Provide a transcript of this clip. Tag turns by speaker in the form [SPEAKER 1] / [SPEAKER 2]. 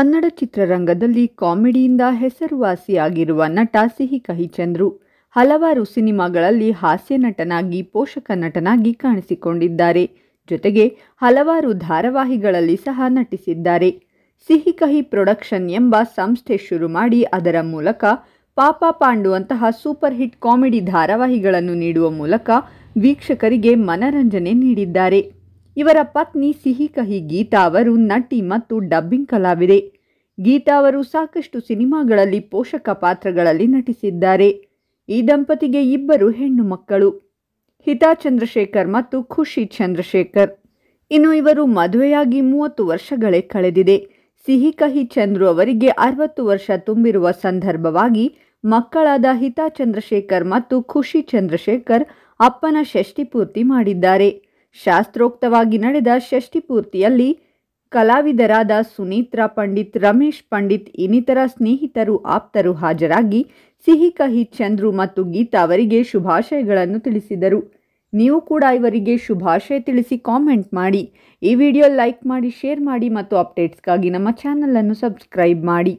[SPEAKER 1] ಕನ್ನಡ ಚಿತ್ರರಂಗದಲ್ಲಿ ಕಾಮಿಡಿಯಿಂದ ಹೆಸರುವಾಸಿಯಾಗಿರುವ ನಟ ಸಿಹಿ ಕಹಿ ಚಂದ್ರು ಹಲವಾರು ಸಿನಿಮಾಗಳಲ್ಲಿ ಹಾಸ್ಯ ನಟನಾಗಿ ಪೋಷಕ ನಟನಾಗಿ ಕಾಣಿಸಿಕೊಂಡಿದ್ದಾರೆ ಜೊತೆಗೆ ಹಲವಾರು ಧಾರಾವಾಹಿಗಳಲ್ಲಿ ಸಹ ನಟಿಸಿದ್ದಾರೆ ಸಿಹಿ ಕಹಿ ಪ್ರೊಡಕ್ಷನ್ ಎಂಬ ಸಂಸ್ಥೆ ಶುರು ಮಾಡಿ ಅದರ ಮೂಲಕ ಪಾಪ ಪಾಂಡುವಂತಹ ಸೂಪರ್ ಹಿಟ್ ಕಾಮಿಡಿ ಧಾರಾವಾಹಿಗಳನ್ನು ನೀಡುವ ಮೂಲಕ ವೀಕ್ಷಕರಿಗೆ ಮನರಂಜನೆ ನೀಡಿದ್ದಾರೆ ಇವರ ಪತ್ನಿ ಸಿಹಿ ಕಹಿ ಗೀತಾ ಅವರು ನಟಿ ಮತ್ತು ಡಬ್ಬಿಂಗ್ ಕಲಾವಿದೆ ಗೀತಾ ಅವರು ಸಾಕಷ್ಟು ಸಿನಿಮಾಗಳಲ್ಲಿ ಪೋಷಕ ಪಾತ್ರಗಳಲ್ಲಿ ನಟಿಸಿದ್ದಾರೆ ಈ ದಂಪತಿಗೆ ಇಬ್ಬರು ಹೆಣ್ಣು ಮಕ್ಕಳು ಹಿತಾ ಚಂದ್ರಶೇಖರ್ ಮತ್ತು ಖುಷಿ ಚಂದ್ರಶೇಖರ್ ಇನ್ನು ಇವರು ಮದುವೆಯಾಗಿ ಮೂವತ್ತು ವರ್ಷಗಳೇ ಕಳೆದಿದೆ ಸಿಹಿ ಕಹಿ ಚಂದ್ರು ಅವರಿಗೆ ಅರವತ್ತು ವರ್ಷ ತುಂಬಿರುವ ಸಂದರ್ಭವಾಗಿ ಮಕ್ಕಳಾದ ಹಿತಾ ಚಂದ್ರಶೇಖರ್ ಮತ್ತು ಖುಷಿ ಚಂದ್ರಶೇಖರ್ ಅಪ್ಪನ ಷಷ್ಠಿ ಪೂರ್ತಿ ಮಾಡಿದ್ದಾರೆ ಶಾಸ್ತ್ರೋಕ್ತವಾಗಿ ನಡೆದ ಷಷ್ಠಿಪೂರ್ತಿಯಲ್ಲಿ ಕಲಾವಿದರಾದ ಸುನೀತ್ರ ಪಂಡಿತ್ ರಮೇಶ್ ಪಂಡಿತ್ ಇನ್ನಿತರ ಸ್ನೇಹಿತರು ಆಪ್ತರು ಹಾಜರಾಗಿ ಸಿಹಿ ಕಹಿ ಚಂದ್ರು ಮತ್ತು ಗೀತಾ ಅವರಿಗೆ ಶುಭಾಶಯಗಳನ್ನು ತಿಳಿಸಿದರು ನೀವು ಕೂಡ ಇವರಿಗೆ ಶುಭಾಶಯ ತಿಳಿಸಿ ಕಾಮೆಂಟ್ ಮಾಡಿ ಈ ವಿಡಿಯೋ ಲೈಕ್ ಮಾಡಿ ಶೇರ್ ಮಾಡಿ ಮತ್ತು ಅಪ್ಡೇಟ್ಸ್ಗಾಗಿ ನಮ್ಮ ಚಾನಲನ್ನು ಸಬ್ಸ್ಕ್ರೈಬ್ ಮಾಡಿ